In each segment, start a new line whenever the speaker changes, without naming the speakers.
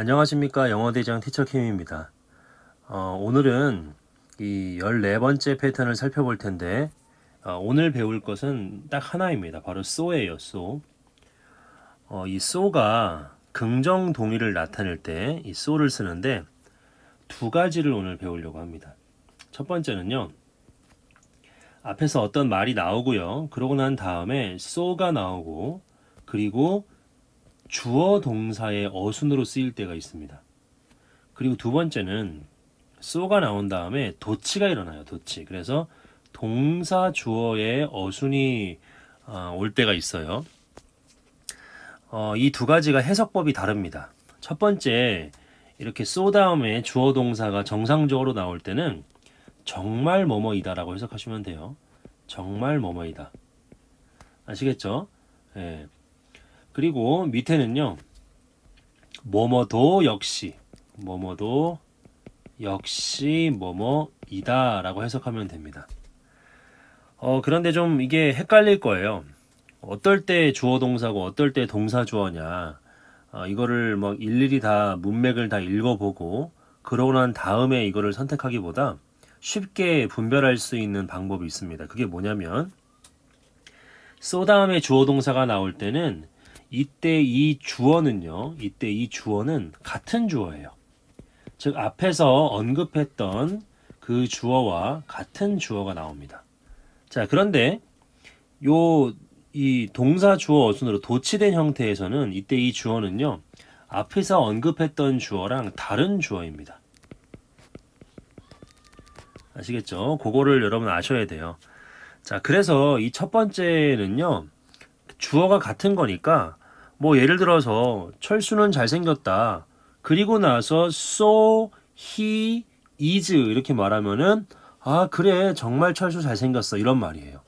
안녕하십니까 영어대장 티처캠입니다 어, 오늘은 이 14번째 패턴을 살펴볼 텐데 어, 오늘 배울 것은 딱 하나입니다 바로 so예요 so 어, 이 so가 긍정 동의를 나타낼 때 이 so를 쓰는데 두 가지를 오늘 배우려고 합니다 첫 번째는요 앞에서 어떤 말이 나오고요 그러고 난 다음에 so가 나오고 그리고 주어 동사의 어순으로 쓰일 때가 있습니다. 그리고 두 번째는 쏘가 나온 다음에 도치가 일어나요. 도치. 그래서 동사 주어의 어순이 어, 올 때가 있어요. 어, 이 두 가지가 해석법이 다릅니다. 첫 번째 이렇게 쏘 다음에 주어 동사가 정상적으로 나올 때는 정말 뭐뭐이다라고 해석하시면 돼요. 정말 뭐뭐이다. 아시겠죠? 예. 그리고 밑에는요. 뭐뭐도 역시 뭐뭐도 역시 뭐뭐이다 라고 해석하면 됩니다. 어, 그런데 좀 이게 헷갈릴 거예요. 어떨 때 주어 동사고 어떨 때 동사 주어냐. 어, 이거를 막 일일이 다 문맥을 다 읽어보고 그러고 난 다음에 이거를 선택하기보다 쉽게 분별할 수 있는 방법이 있습니다. 그게 뭐냐면 쏘 다음에 주어 동사가 나올 때는 이때 이 주어는요. 이때 이 주어는 같은 주어예요. 즉 앞에서 언급했던 그 주어와 같은 주어가 나옵니다. 자, 그런데 요 이 동사 주어 어순으로 도치된 형태에서는 이때 이 주어는요. 앞에서 언급했던 주어랑 다른 주어입니다. 아시겠죠? 그거를 여러분 아셔야 돼요. 자, 그래서 이 첫 번째는요. 주어가 같은 거니까 뭐 예를 들어서 철수는 잘생겼다. 그리고 나서 so he is 이렇게 말하면은 아 그래 정말 철수 잘생겼어 이런 말이에요.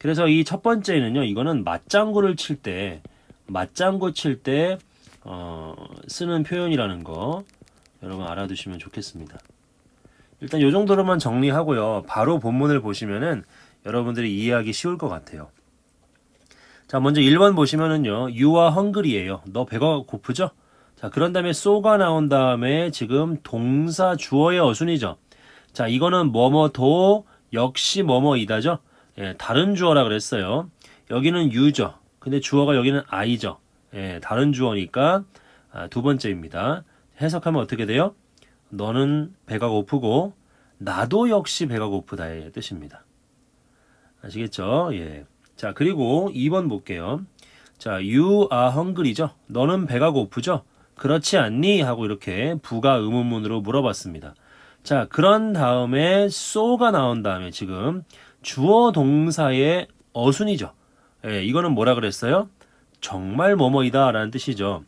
그래서 이 첫 번째는요 이거는 맞장구를 칠 때 맞장구 칠때 어, 쓰는 표현이라는 거 여러분 알아두시면 좋겠습니다. 일단 요 정도로만 정리하고요 바로 본문을 보시면은 여러분들이 이해하기 쉬울 것 같아요. 자, 먼저 1번 보시면은요. 유아 헝그리예요. 너 배가 고프죠? 자, 그런 다음에 소가 나온 다음에 지금 동사 주어의 어순이죠. 자, 이거는 뭐뭐도 역시 뭐뭐이다죠. 예, 다른 주어라 그랬어요. 여기는 유죠. 근데 주어가 여기는 아이죠. 예, 다른 주어니까 아, 두 번째입니다. 해석하면 어떻게 돼요? 너는 배가 고프고 나도 역시 배가 고프다의 뜻입니다. 아시겠죠? 예. 자, 그리고 2번 볼게요. 자, you are hungry죠. 너는 배가 고프죠. 그렇지 않니? 하고 이렇게 부가 의문문으로 물어봤습니다. 자, 그런 다음에 so가 나온 다음에 지금 주어 동사의 어순이죠. 예, 이거는 뭐라 그랬어요? 정말 뭐뭐이다 라는 뜻이죠.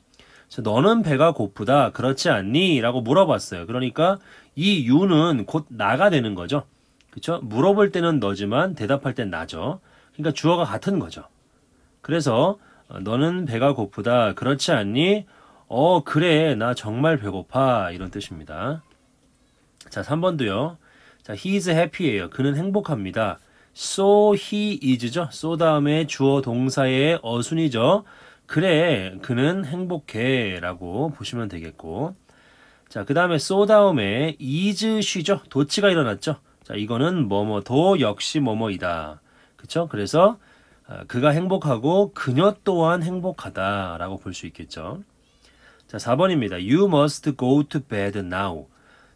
자, 너는 배가 고프다. 그렇지 않니? 라고 물어봤어요. 그러니까 이 you는 곧 나가 되는 거죠. 그쵸? 물어볼 때는 너지만 대답할 땐 나죠. 그러니까 주어가 같은 거죠. 그래서 어, 너는 배가 고프다. 그렇지 않니? 어, 그래. 나 정말 배고파. 이런 뜻입니다. 자, 3번도요. 자, he is happy예요. 그는 행복합니다. so he is죠. so 다음에 주어 동사의 어순이죠. 그래. 그는 행복해라고 보시면 되겠고. 자, 그다음에 so 다음에 is she죠. 도치가 일어났죠. 자, 이거는 뭐뭐도 역시 뭐뭐이다. 그렇죠? 그래서 아, 그가 행복하고 그녀 또한 행복하다라고 볼 수 있겠죠. 자, 4번입니다. You must go to bed now.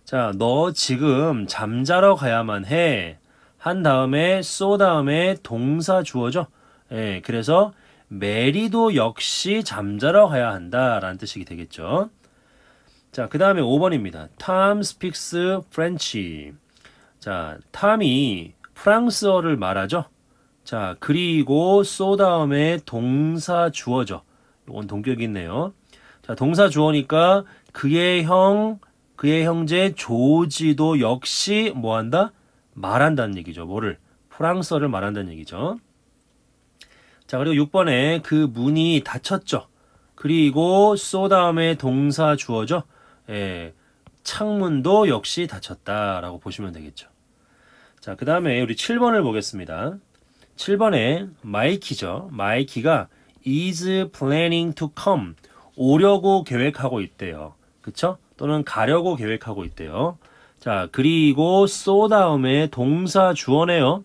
자, 너 지금 잠자러 가야만 해. 한 다음에 so 다음에 동사 주어죠. 예, 그래서 메리도 역시 잠자러 가야 한다라는 뜻이 되겠죠. 자, 그 다음에 5번입니다. Tom speaks French. 자, 탐이 프랑스어를 말하죠. 자, 그리고 쏘 다음에 동사 주어죠. 이건 동격이 있네요. 자, 동사 주어니까 그의 형, 그의 형제 조지도 역시 뭐 한다? 말한다는 얘기죠. 뭐를? 프랑스어를 말한다는 얘기죠. 자, 그리고 6번에 그 문이 닫혔죠. 그리고 쏘 다음에 동사 주어죠. 예, 창문도 역시 닫혔다라고 보시면 되겠죠. 자, 그 다음에 우리 7번을 보겠습니다. 7번에 마이키죠. 마이키가 is planning to come 오려고 계획하고 있대요. 그쵸? 또는 가려고 계획하고 있대요. 자, 그리고 so 다음에 동사 주어네요.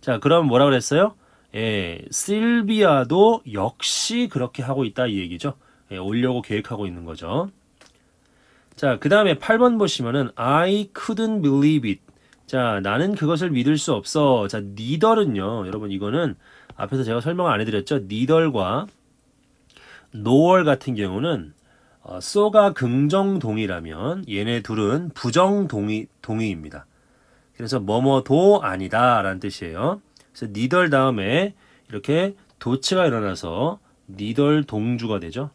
자, 그럼 뭐라 그랬어요? 예, 실비아도 역시 그렇게 하고 있다 이 얘기죠. 예, 오려고 계획하고 있는 거죠. 자, 그 다음에 8번 보시면은 I couldn't believe it. 자, 나는 그것을 믿을 수 없어. 자, 니덜은요. 여러분 이거는 앞에서 제가 설명을 안 해드렸죠. 니덜과 노월 같은 경우는 어, 쏘가 긍정동이라면 얘네 둘은 부정동의입니다 그래서 뭐뭐도 아니다라는 뜻이에요. 그래서 니덜 다음에 이렇게 도치가 일어나서 니덜 동주가 되죠.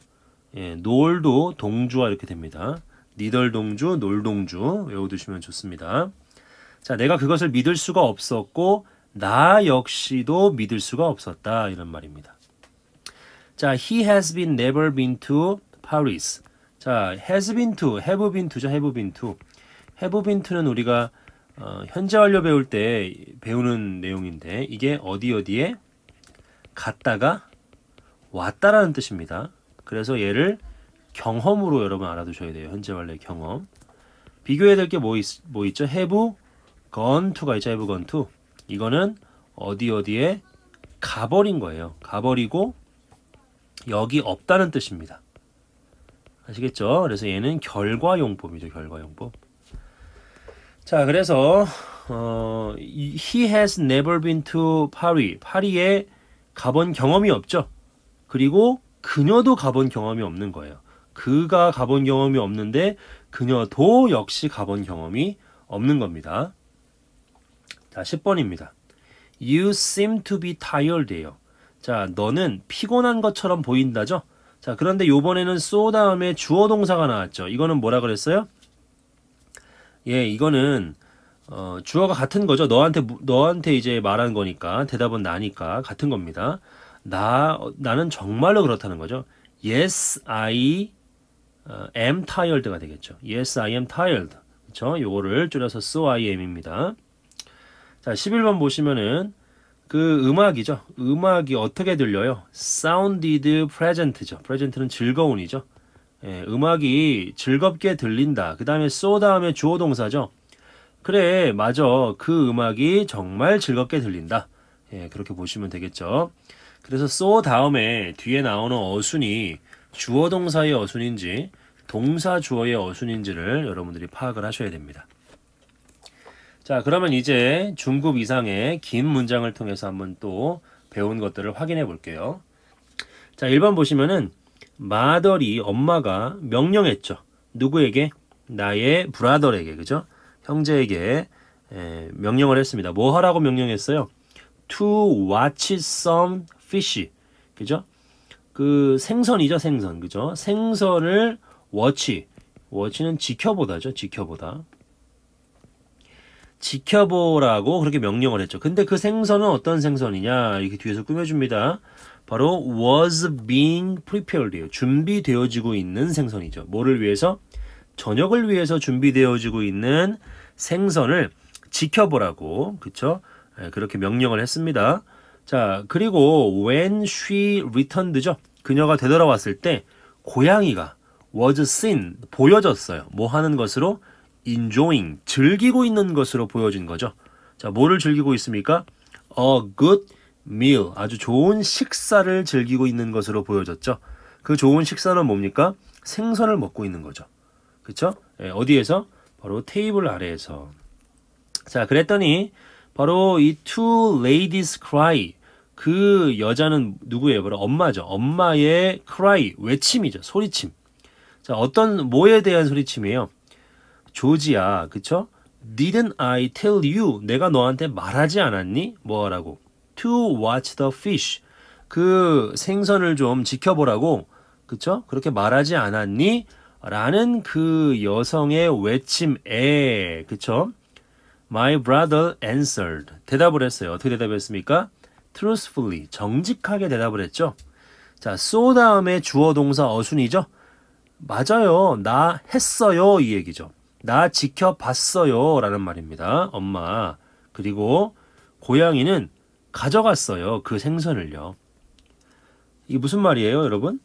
예, 월도 동주와 이렇게 됩니다. 니덜 동주, 놀 동주 외워두시면 좋습니다. 자, 내가 그것을 믿을 수가 없었고 나 역시도 믿을 수가 없었다 이런 말입니다. 자, he has been never been to Paris. 자, has been to, have been to죠, have been to. have been to는 우리가 어, 현재 완료 배울 때 배우는 내용인데 이게 어디 어디에 갔다가 왔다라는 뜻입니다. 그래서 얘를 경험으로 여러분 알아두셔야 돼요. 현재 완료의 경험. 비교해야 될 게뭐뭐 뭐 있죠? have 건투가 있죠. h a 건투. 이거는 어디 어디에 가버린 거예요. 가버리고 여기 없다는 뜻입니다. 아시겠죠? 그래서 얘는 결과용법이죠. 결과용법. 자, 그래서 어, he has never been to 파리. 파리에 가본 경험이 없죠. 그리고 그녀도 가본 경험이 없는 거예요. 그가 가본 경험이 없는데 그녀도 역시 가본 경험이 없는 겁니다. 자, 10번입니다. You seem to be tired예요. 자, 너는 피곤한 것처럼 보인다죠? 자, 그런데 요번에는 so 다음에 주어 동사가 나왔죠. 이거는 뭐라 그랬어요? 예, 이거는 어, 주어가 같은 거죠. 너한테 너한테 이제 말한 거니까 대답은 나니까 같은 겁니다. 나 어, 나는 정말로 그렇다는 거죠. Yes, I 어, am tired가 되겠죠. Yes, I am tired. 그렇죠? 요거를 줄여서 so I am입니다. 자, 11번 보시면은 그 음악이죠. 음악이 어떻게 들려요? sounded present죠. present는 즐거운이죠. 예, 음악이 즐겁게 들린다. 그 다음에 so 다음에 주어 동사죠. 그래, 맞아. 그 음악이 정말 즐겁게 들린다. 예, 그렇게 보시면 되겠죠. 그래서 so 다음에 뒤에 나오는 어순이 주어 동사의 어순인지 동사 주어의 어순인지를 여러분들이 파악을 하셔야 됩니다. 자, 그러면 이제 중급 이상의 긴 문장을 통해서 한번 또 배운 것들을 확인해 볼게요. 자, 1번 보시면은 마더리 엄마가 명령했죠. 누구에게? 나의 브라더에게. 그죠? 형제에게 에, 명령을 했습니다. 뭐 하라고 명령했어요? To watch some fish. 그죠? 그 생선이죠, 생선. 그죠? 생선을 watch. watch는 지켜보다죠, 지켜보다. 지켜보라고 그렇게 명령을 했죠. 근데 그 생선은 어떤 생선이냐 이렇게 뒤에서 꾸며줍니다. 바로 was being prepared예요. 준비되어지고 있는 생선이죠. 뭐를 위해서? 저녁을 위해서 준비되어지고 있는 생선을 지켜보라고 그쵸? 예, 그렇게 명령을 했습니다. 자 그리고 when she returned죠. 그녀가 되돌아왔을 때 고양이가 was seen 보여졌어요. 뭐 하는 것으로? enjoying, 즐기고 있는 것으로 보여진 거죠. 자, 뭐를 즐기고 있습니까? A good meal, 아주 좋은 식사를 즐기고 있는 것으로 보여졌죠. 그 좋은 식사는 뭡니까? 생선을 먹고 있는 거죠. 그쵸? 예, 어디에서? 바로 테이블 아래에서. 자, 그랬더니 바로 이 two ladies cry. 그 여자는 누구예요? 바로 엄마죠. 엄마의 cry, 외침이죠. 소리침. 자, 어떤 뭐에 대한 소리침이에요? 조지야, 그쵸? Didn't I tell you? 내가 너한테 말하지 않았니? 뭐라고? To watch the fish. 그 생선을 좀 지켜보라고, 그쵸? 그렇게 말하지 않았니? 라는 그 여성의 외침에, 그쵸? My brother answered. 대답을 했어요. 어떻게 대답했습니까? truthfully. 정직하게 대답을 했죠. 자, so 다음에 주어 동사 어순이죠. 맞아요. 나 했어요. 이 얘기죠. 나 지켜봤어요. 라는 말입니다. 엄마. 그리고 고양이는 가져갔어요. 그 생선을요. 이게 무슨 말이에요, 여러분?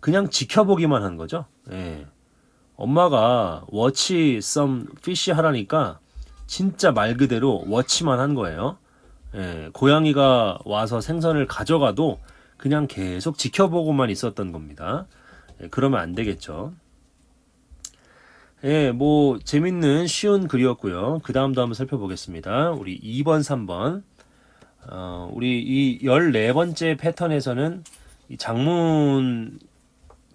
그냥 지켜보기만 한 거죠. 예. 엄마가 워치 썸 피쉬 하라니까 진짜 말 그대로 워치만 한 거예요. 예. 고양이가 와서 생선을 가져가도 그냥 계속 지켜보고만 있었던 겁니다. 예. 그러면 안 되겠죠. 예, 뭐 재밌는 쉬운 글이었고요. 그 다음도 한번 살펴보겠습니다. 우리 2번, 3번. 어, 우리 이 14번째 패턴에서는 이 장문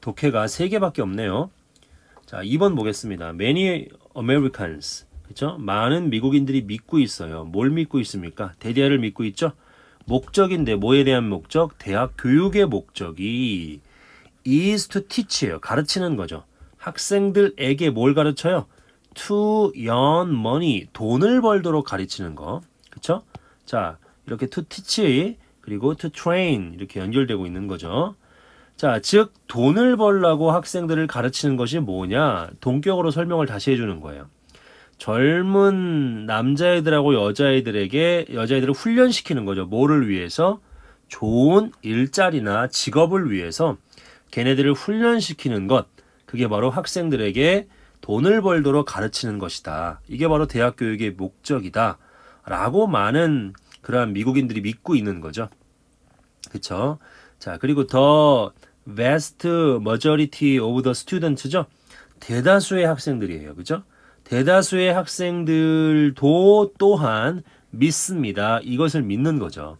독해가 3개밖에 없네요. 자, 2번 보겠습니다. Many Americans. 그렇죠? 많은 미국인들이 믿고 있어요. 뭘 믿고 있습니까? 대리아를 믿고 있죠? 목적인데 뭐에 대한 목적? 대학 교육의 목적이 is to teach예요. 가르치는 거죠. 학생들에게 뭘 가르쳐요? to earn money, 돈을 벌도록 가르치는 거. 그쵸? 자, 이렇게 to teach, 그리고 to train 이렇게 연결되고 있는 거죠. 자, 즉 돈을 벌라고 학생들을 가르치는 것이 뭐냐? 동격으로 설명을 다시 해주는 거예요. 젊은 남자애들하고 여자애들에게 여자애들을 훈련시키는 거죠. 뭐를 위해서? 좋은 일자리나 직업을 위해서 걔네들을 훈련시키는 것. 그게 바로 학생들에게 돈을 벌도록 가르치는 것이다. 이게 바로 대학 교육의 목적이다. 라고 많은 그러한 미국인들이 믿고 있는 거죠. 그쵸? 자, 그리고 더 vast majority of the student죠. 대다수의 학생들이에요. 그죠? 대다수의 학생들도 또한 믿습니다. 이것을 믿는 거죠.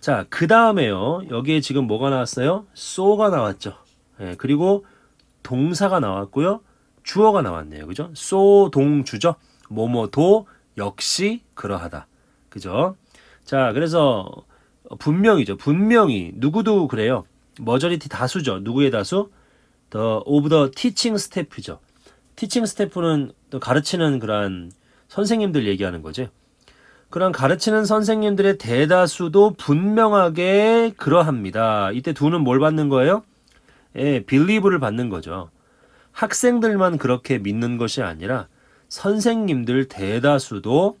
자, 그 다음에요. 여기에 지금 뭐가 나왔어요? so가 나왔죠. 예, 그리고 동사가 나왔고요. 주어가 나왔네요. 그죠? 소동주죠. 뭐뭐도 역시 그러하다. 그죠? 자, 그래서 분명히죠. 분명히 누구도 그래요. 머저리티 다수죠. 누구의 다수? The of the teaching staff죠. 티칭 스태프는 또 가르치는 그러한 선생님들 얘기하는 거죠 그런 가르치는 선생님들의 대다수도 분명하게 그러합니다. 이때 두는 뭘 받는 거예요? 빌리브를 예, 받는 거죠. 학생들만 그렇게 믿는 것이 아니라 선생님들 대다수도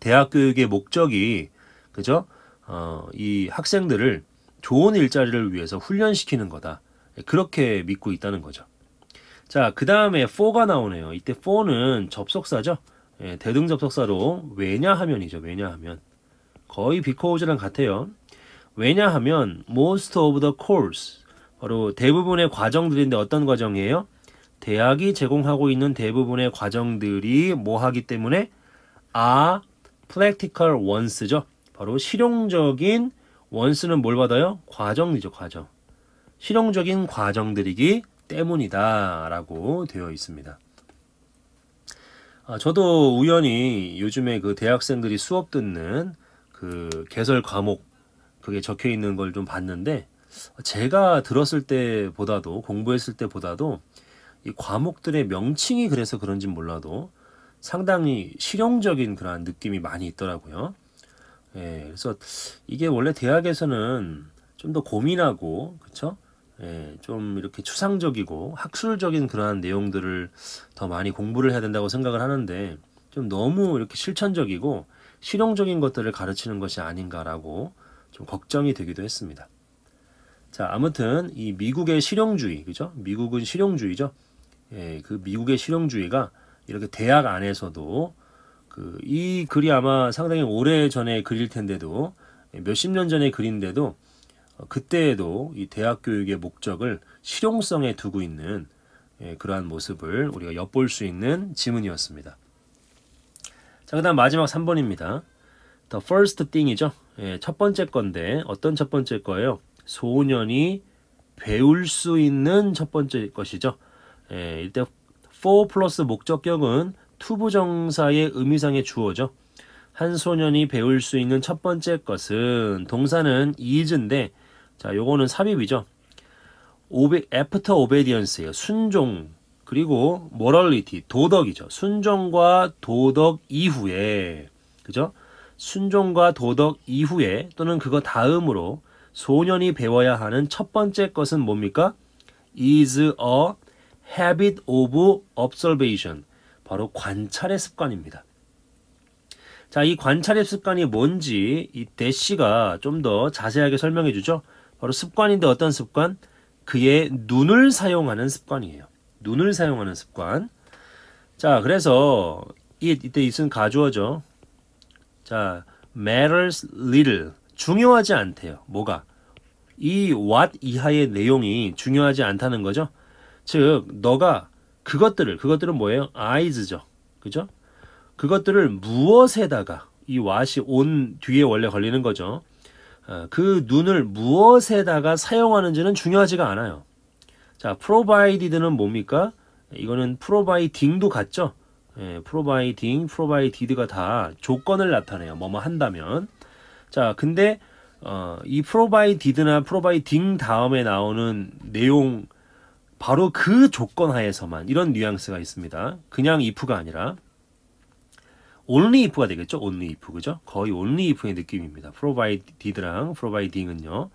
대학 교육의 목적이 그죠? 어, 이 학생들을 좋은 일자리를 위해서 훈련시키는 거다. 예, 그렇게 믿고 있다는 거죠. 자, 그 다음에 4가 나오네요. 이때 4는 접속사죠. 예, 대등 접속사로 왜냐하면이죠. 왜냐하면 거의 비코우즈랑 같아요. 왜냐하면 most of the course 바로 대부분의 과정들인데 어떤 과정이에요? 대학이 제공하고 있는 대부분의 과정들이 뭐 하기 때문에 아 practical once죠. 바로 실용적인 원스는 뭘 받아요? 과정이죠, 과정. 실용적인 과정들이기 때문이다 라고 되어 있습니다. 아, 저도 우연히 요즘에 그 대학생들이 수업 듣는 그 개설 과목 그게 적혀 있는 걸 좀 봤는데 제가 들었을 때보다도 공부했을 때보다도 이 과목들의 명칭이 그래서 그런지 몰라도 상당히 실용적인 그런 느낌이 많이 있더라고요. 예, 그래서 이게 원래 대학에서는 좀 더 고민하고 그렇죠? 예, 좀 이렇게 추상적이고 학술적인 그러한 내용들을 더 많이 공부를 해야 된다고 생각을 하는데 좀 너무 이렇게 실천적이고 실용적인 것들을 가르치는 것이 아닌가라고 좀 걱정이 되기도 했습니다. 자, 아무튼 이 미국의 실용주의, 그죠? 미국은 실용주의죠. 예, 그 미국의 실용주의가 이렇게 대학 안에서도 그 이 글이 아마 상당히 오래 전에 글일 텐데도 예, 몇십 년 전에 글인데도 어, 그때에도 이 대학 교육의 목적을 실용성에 두고 있는 예, 그러한 모습을 우리가 엿볼 수 있는 지문이었습니다. 자, 그다음 마지막 3번입니다. The first thing이죠. 예, 첫 번째 건데 어떤 첫 번째 거예요? 소년이 배울 수 있는 첫 번째 것이죠. 예, 이때 for 플러스 목적격은 t 부정사의 의미상의 주어죠. 한 소년이 배울 수 있는 첫 번째 것은 동사는 is인데 자, 요거는 삽입이죠. 오베, after obedience예요. 순종. 그리고 morality, 도덕이죠. 순종과 도덕 이후에 그죠? 순종과 도덕 이후에 또는 그거 다음으로 소년이 배워야 하는 첫 번째 것은 뭡니까? is a habit of observation. 바로 관찰의 습관입니다. 자, 이 관찰의 습관이 뭔지 이 대시가 좀 더 자세하게 설명해 주죠. 바로 습관인데 어떤 습관? 그의 눈을 사용하는 습관이에요. 눈을 사용하는 습관. 자, 그래서 이, 이때 이은 가주어죠. 자, matters little. 중요하지 않대요. 뭐가? 이 what 이하의 내용이 중요하지 않다는 거죠. 즉 너가 그것들을 그것들은 뭐예요? eyes죠. 그죠? 그것들을 무엇에다가 이 what이 on 뒤에 원래 걸리는 거죠. 어, 그 눈을 무엇에다가 사용하는지는 중요하지가 않아요. 자, provided는 뭡니까? 이거는 providing도 같죠? 예, providing, provided가 다 조건을 나타내요. 뭐뭐 한다면. 자, 근데 어, 이 프로바이디드나 프로바이딩 다음에 나오는 내용 바로 그 조건 하에서만 이런 뉘앙스가 있습니다. 그냥 if가 아니라 only if가 되겠죠? only if 그죠? 거의 only if의 느낌입니다. provided랑 providing은요.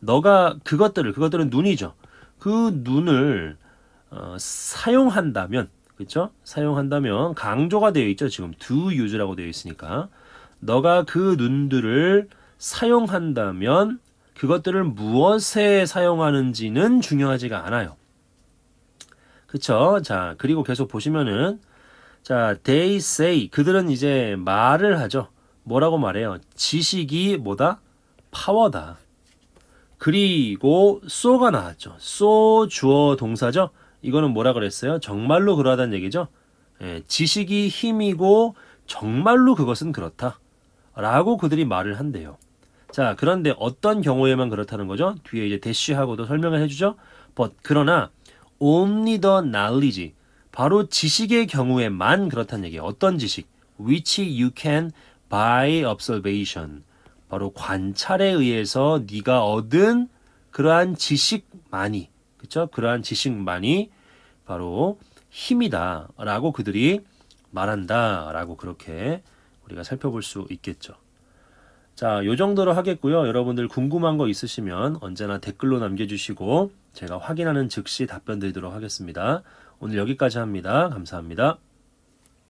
너가 그것들을 그것들은 눈이죠. 그 눈을 어, 사용한다면 그렇죠? 사용한다면 강조가 되어 있죠. 지금 do use라고 되어 있으니까 너가 그 눈들을 사용한다면 그것들을 무엇에 사용하는지는 중요하지가 않아요. 그쵸? 자, 그리고 계속 보시면은, 자, they say. 그들은 이제 말을 하죠. 뭐라고 말해요? 지식이 뭐다? 파워다. 그리고 so가 나왔죠. so 주어 동사죠. 이거는 뭐라 그랬어요? 정말로 그러하다는 얘기죠. 예, 지식이 힘이고 정말로 그것은 그렇다. 라고 그들이 말을 한대요. 자, 그런데 어떤 경우에만 그렇다는 거죠? 뒤에 이제 대쉬하고도 설명을 해주죠. But, 그러나 only the knowledge, 바로 지식의 경우에만 그렇다는 얘기예요. 어떤 지식? which you can by observation. 바로 관찰에 의해서 네가 얻은 그러한 지식만이, 그쵸? 그러한 지식만이 바로 힘이다라고 그들이 말한다라고 그렇게 우리가 살펴볼 수 있겠죠. 자, 요 정도로 하겠고요. 여러분들 궁금한 거 있으시면 언제나 댓글로 남겨주시고 제가 확인하는 즉시 답변 드리도록 하겠습니다. 오늘 여기까지 합니다. 감사합니다.